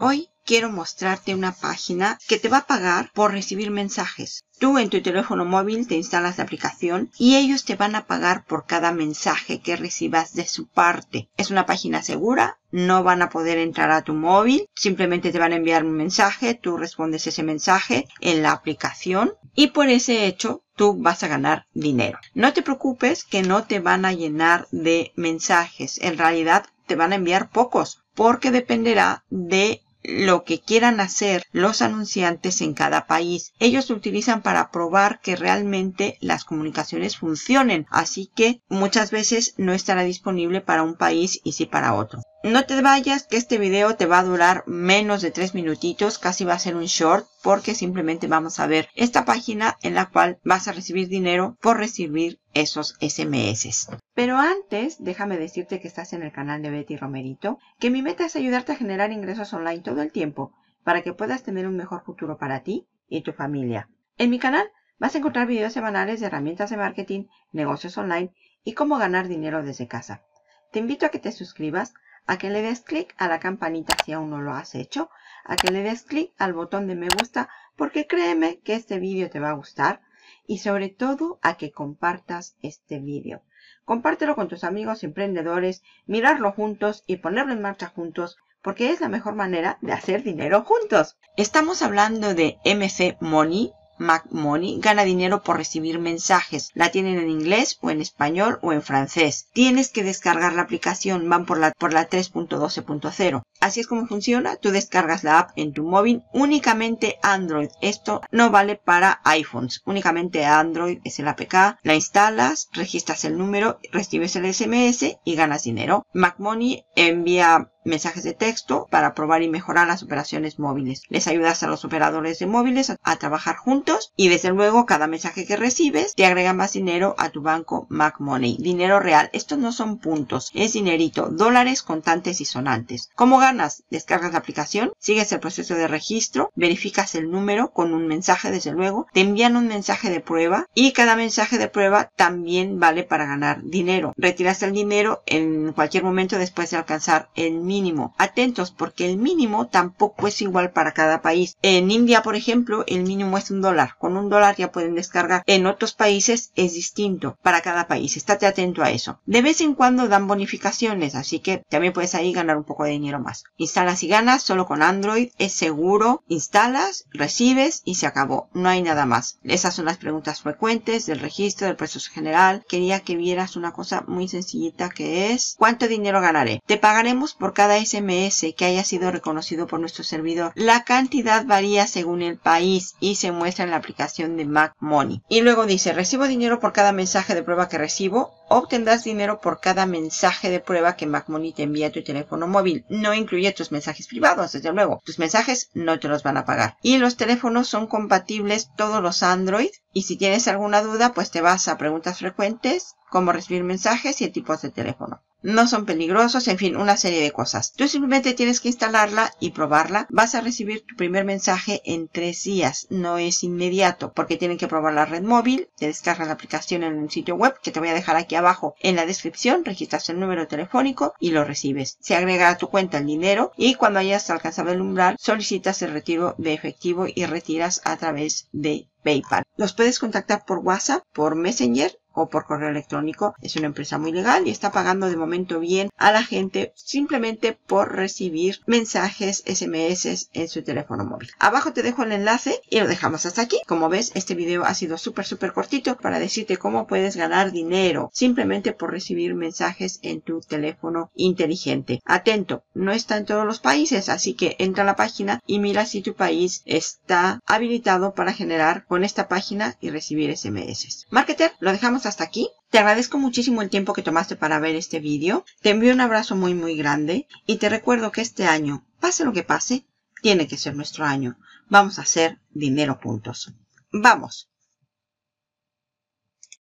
Hoy quiero mostrarte una página que te va a pagar por recibir mensajes. Tú en tu teléfono móvil te instalas la aplicación y ellos te van a pagar por cada mensaje que recibas de su parte. Es una página segura, no van a poder entrar a tu móvil, simplemente te van a enviar un mensaje, tú respondes ese mensaje en la aplicación y por ese hecho tú vas a ganar dinero. No te preocupes que no te van a llenar de mensajes, en realidad te van a enviar pocos porque dependerá de lo que quieran hacer los anunciantes en cada país. Ellos lo utilizan para probar que realmente las comunicaciones funcionen, así que muchas veces no estará disponible para un país y sí para otro. No te vayas que este video te va a durar menos de 3 minutitos, casi va a ser un short porque simplemente vamos a ver esta página en la cual vas a recibir dinero por recibir esos SMS. Pero antes, déjame decirte que estás en el canal de Betty Romerito, que mi meta es ayudarte a generar ingresos online todo el tiempo para que puedas tener un mejor futuro para ti y tu familia. En mi canal vas a encontrar videos semanales de herramientas de marketing, negocios online y cómo ganar dinero desde casa. Te invito a que te suscribas a que le des clic a la campanita si aún no lo has hecho, a que le des clic al botón de me gusta porque créeme que este vídeo te va a gustar y sobre todo a que compartas este vídeo. Compártelo con tus amigos emprendedores, mirarlo juntos y ponerlo en marcha juntos porque es la mejor manera de hacer dinero juntos. Estamos hablando de MC Money, MacMoney gana dinero por recibir mensajes. La tienen en inglés o en español o en francés. Tienes que descargar la aplicación, van por la, por la 3.12.0. Así es como funciona, tú descargas la app en tu móvil, únicamente Android. Esto no vale para iPhones, únicamente Android es el APK. La instalas, registras el número, recibes el SMS y ganas dinero. MacMoney envía mensajes de texto para probar y mejorar las operaciones móviles. Les ayudas a los operadores de móviles a, trabajar juntos y desde luego cada mensaje que recibes te agrega más dinero a tu banco MacMoney. Dinero real. Estos no son puntos, es dinerito, dólares contantes y sonantes ganas, descargas la aplicación, sigues el proceso de registro, verificas el número con un mensaje, desde luego, te envían un mensaje de prueba y cada mensaje de prueba también vale para ganar dinero. Retiras el dinero en cualquier momento después de alcanzar el mínimo. Atentos porque el mínimo tampoco es igual para cada país. En India, por ejemplo, el mínimo es un dólar. Con un dólar ya pueden descargar. En otros países es distinto para cada país. Estate atento a eso. De vez en cuando dan bonificaciones, así que también puedes ahí ganar un poco de dinero más. Instalas y ganas solo con Android, es seguro, instalas, recibes y se acabó, no hay nada más. Esas son las preguntas frecuentes del registro, del precio general. Quería que vieras una cosa muy sencillita que es ¿cuánto dinero ganaré? Te pagaremos por cada SMS que haya sido reconocido por nuestro servidor. La cantidad varía según el país y se muestra en la aplicación de Mac Money. Y luego dice, recibo dinero por cada mensaje de prueba que recibo obtendrás dinero por cada mensaje de prueba que MacMoney te envía a tu teléfono móvil. No incluye tus mensajes privados, desde luego. Tus mensajes no te los van a pagar. Y los teléfonos son compatibles todos los Android. Y si tienes alguna duda, pues te vas a preguntas frecuentes, cómo recibir mensajes y tipo de teléfono no son peligrosos, en fin, una serie de cosas. Tú simplemente tienes que instalarla y probarla. Vas a recibir tu primer mensaje en tres días, no es inmediato, porque tienen que probar la red móvil, te descargas la aplicación en un sitio web que te voy a dejar aquí abajo en la descripción, registras el número telefónico y lo recibes. Se agrega a tu cuenta el dinero y cuando hayas alcanzado el umbral solicitas el retiro de efectivo y retiras a través de PayPal. Los puedes contactar por WhatsApp, por Messenger o por correo electrónico. Es una empresa muy legal y está pagando de momento bien a la gente simplemente por recibir mensajes SMS en su teléfono móvil. Abajo te dejo el enlace y lo dejamos hasta aquí. Como ves, este video ha sido súper, súper cortito para decirte cómo puedes ganar dinero simplemente por recibir mensajes en tu teléfono inteligente. Atento, no está en todos los países, así que entra a la página y mira si tu país está habilitado para generar con esta página y recibir SMS. Marketer, lo dejamos hasta aquí. Te agradezco muchísimo el tiempo que tomaste para ver este vídeo. Te envío un abrazo muy muy grande y te recuerdo que este año, pase lo que pase, tiene que ser nuestro año. Vamos a hacer dinero puntos. Vamos.